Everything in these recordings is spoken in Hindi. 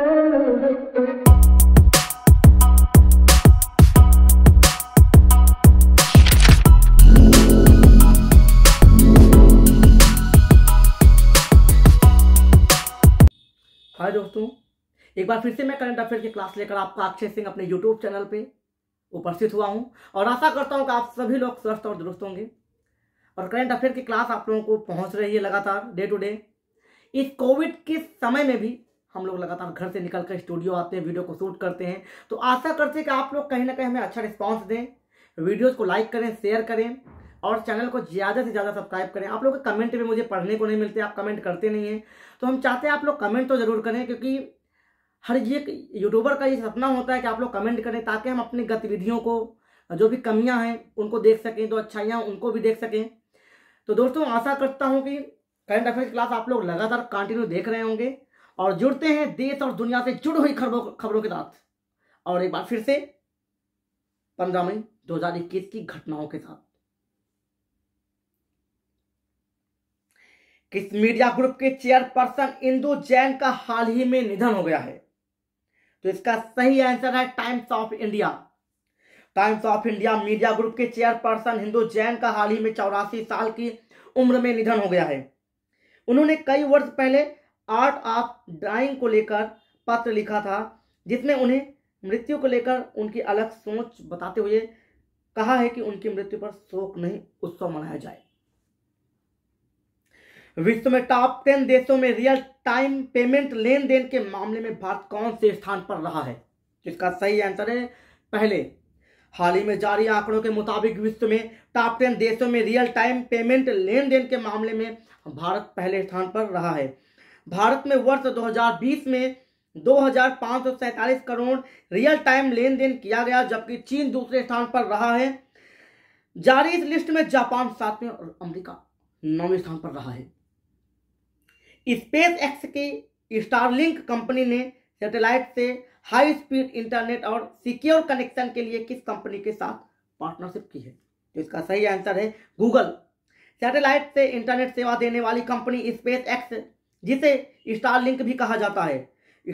हाय दोस्तों एक बार फिर से मैं करंट अफेयर की क्लास लेकर आपका अक्षय सिंह अपने यूट्यूब चैनल पे उपस्थित हुआ हूं और आशा करता हूं कि आप सभी लोग स्वस्थ और दुरुस्त होंगे और करंट अफेयर की क्लास आप लोगों को पहुंच रही है लगातार डे टू डे इस कोविड के समय में भी हम लोग लगातार घर से निकल कर स्टूडियो आते हैं वीडियो को शूट करते हैं तो आशा करते हैं कि आप लोग कहीं ना कहीं हमें अच्छा रिस्पॉन्स दें वीडियोज़ को लाइक करें शेयर करें और चैनल को ज़्यादा से ज़्यादा सब्सक्राइब करें आप लोग के कमेंट भी मुझे पढ़ने को नहीं मिलते आप कमेंट करते नहीं हैं तो हम चाहते हैं आप लोग कमेंट तो ज़रूर करें क्योंकि हर एक यूट्यूबर का ये सपना होता है कि आप लोग कमेंट करें ताकि हम अपनी गतिविधियों को जो भी कमियां हैं उनको देख सकें जो अच्छाइयाँ उनको भी देख सकें तो दोस्तों आशा करता हूँ कि करंट अफेयर्स क्लास आप लोग लगातार कंटिन्यू देख रहे होंगे और जुड़ते हैं देश और दुनिया से जुड़ हुई खबरों खबरों के साथ और एक बार फिर से पंद्रह मई इक्कीस की घटनाओं के साथ किस मीडिया ग्रुप के चेयरपर्सन इंदु जैन का हाल ही में निधन हो गया है तो इसका सही आंसर है Times of India Times of India media group के चेयरपर्सन हिंदू जैन का हाल ही में चौरासी साल की उम्र में निधन हो गया है उन्होंने कई वर्ष पहले आर्ट ऑफ ड्राइंग को लेकर पत्र लिखा था जिसमें उन्हें मृत्यु को लेकर उनकी अलग सोच बताते हुए कहा है कि उनकी मृत्यु पर शोक नहीं उत्सव मनाया जाए विश्व में टॉप टेन देशों में रियल टाइम पेमेंट लेन देन के मामले में भारत कौन से स्थान पर रहा है इसका सही आंसर है पहले हाल ही में जारी आंकड़ों के मुताबिक विश्व में टॉप टेन देशों में रियल टाइम पेमेंट लेन देन के मामले में भारत पहले स्थान पर रहा है भारत में वर्ष 2020 में दो करोड़ रियल टाइम लेन देन किया गया जबकि चीन दूसरे स्थान पर रहा है जारी इस लिस्ट में जापान सातवें और अमेरिका नौवें स्थान पर रहा है स्पेस एक्स की स्टारलिंक कंपनी ने सैटेलाइट से हाई स्पीड इंटरनेट और सिक्योर कनेक्शन के लिए किस कंपनी के साथ पार्टनरशिप की है तो इसका सही आंसर है गूगल सैटेलाइट से इंटरनेट सेवा देने वाली कंपनी स्पेस एक्स जिसे स्टार लिंक भी कहा जाता है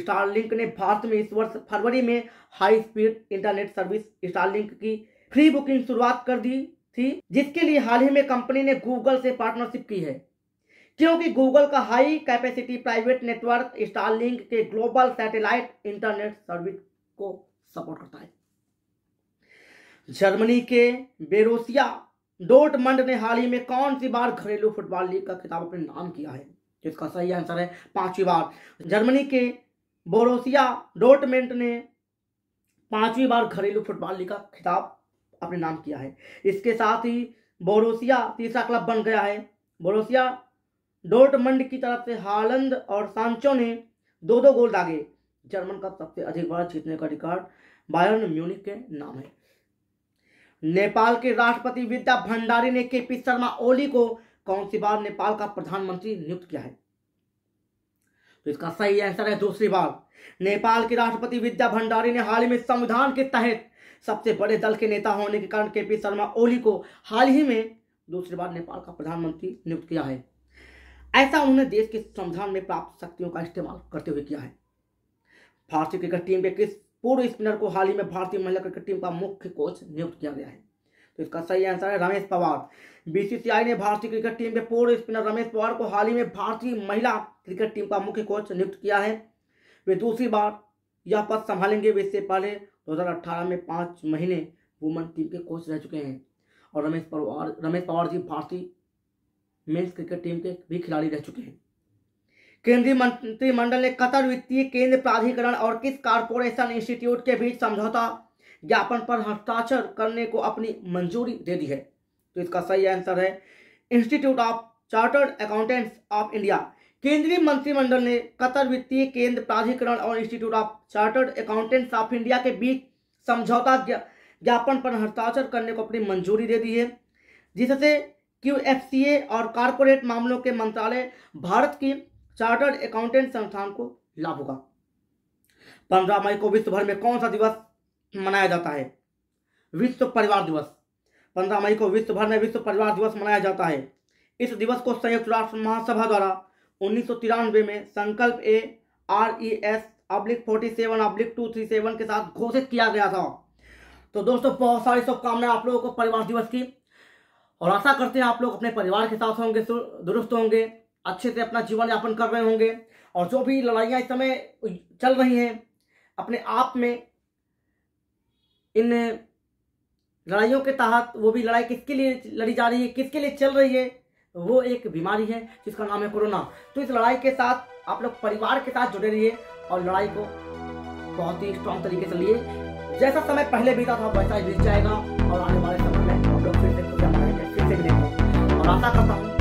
स्टार लिंक ने भारत में इस वर्ष फरवरी में high speed internet service Starlink की फ्री बुकिंग शुरुआत कर दी थी जिसके लिए हाल ही में कंपनी ने गूगल से पार्टनरशिप की है क्योंकि गूगल का high capacity private network Starlink के ग्लोबल सैटेलाइट इंटरनेट सर्विस को सपोर्ट करता है जर्मनी के बेरोसिया डोटमंड ने हाल ही में कौन सी बार घरेलू फुटबॉल लीग का खिताब अपने नाम किया है इसका सही आंसर है पांचवी बार जर्मनी के बोरोसिया डोटमेंट ने पांचवी बार घरेलू फुटबॉल लीग का खिताब अपने नाम किया है इसके साथ ही बोरोसिया तीसरा क्लब बन गया है बोरोसिया डोटमंड की तरफ से हालंद और सांचो ने दो दो गोल दागे जर्मन का सबसे अधिक बार जीतने का रिकॉर्ड बायर्न म्यूनिक के नाम है नेपाल के राष्ट्रपति विद्या भंडारी ने के पी शर्मा ओली को कौन सी बार नेपाल का प्रधानमंत्री नियुक्त किया है तो इसका सही आंसर है दूसरी बार नेपाल के राष्ट्रपति विद्या भंडारी ने हाल ही में संविधान के तहत सबसे बड़े दल के नेता होने के कारण केपी शर्मा ओली को हाल ही में दूसरी बार नेपाल का प्रधानमंत्री नियुक्त किया है ऐसा उन्होंने देश के संविधान में प्राप्त शक्तियों का इस्तेमाल करते हुए किया है भारतीय क्रिकेट टीम के किस पूर्व स्पिनर को हाल ही में भारतीय महिला क्रिकेट टीम का मुख्य कोच नियुक्त किया गया है तो इसका सही आंसर है रमेश पवार बीसीसीआई ने भारतीय क्रिकेट टीम के पूर्व स्पिनर रमेश पवार को हाल ही में भारतीय महिला क्रिकेट टीम का मुख्य कोच नियुक्त किया है वे दूसरी बार यह पद संभालेंगे वे इससे पहले दो में पाँच महीने वुमन टीम के कोच रह चुके हैं और रमेश पवार रमेश पवार जी भारतीय मेन्स क्रिकेट टीम के भी खिलाड़ी रह चुके हैं केंद्रीय मंत्रिमंडल ने कतर वित्तीय केंद्र प्राधिकरण और किस कारपोरेशन इंस्टीट्यूट के बीच समझौता ज्ञापन पर हस्ताक्षर करने को अपनी मंजूरी दे दी है तो इसका सही आंसर है Institute of Chartered Accountants of India केंद्रीय मंत्रिमंडल ने कतर वित्तीय केंद्र प्राधिकरण और Institute of Chartered Accountants of India के बीच समझौता ज्ञापन पर हस्ताक्षर करने को अपनी मंजूरी दे दी है जिससे क्यू और कारपोरेट मामलों के मंत्रालय भारत की चार्टर्ड अकाउंटेंट संस्थान को लाभ होगा पंद्रह मई को विश्व भर में कौन सा दिवस मनाया जाता है विश्व परिवार दिवस पंद्रह मई को विश्व भर में विश्व परिवार दिवस मनाया जाता है इस दिवस को संयुक्त राष्ट्र महासभा द्वारा उन्नीस में संकल्प A R E S oblique forty seven oblique two three seven के साथ घोषित किया गया था तो दोस्तों बहुत सारी शुभकामनाएं आप लोगों को परिवार दिवस की और आशा करते हैं आप लोग अपने परिवार के साथ होंगे दुरुस्त होंगे अच्छे से अपना जीवन यापन कर रहे होंगे और जो भी लड़ाइयाँ इस समय चल रही हैं अपने आप में इन लड़ाइयों के तहत वो भी लड़ाई किसके लिए लड़ी जा रही है किसके लिए चल रही है वो एक बीमारी है जिसका नाम है कोरोना तो इस लड़ाई के साथ आप लोग परिवार के साथ जुड़े रहिए और लड़ाई को बहुत ही स्ट्रांग तरीके से लिए जैसा समय पहले बीता था वैसा ही बीत जाएगा और आने वाले समय में लोग फिर से फिर से और आशा करता हूँ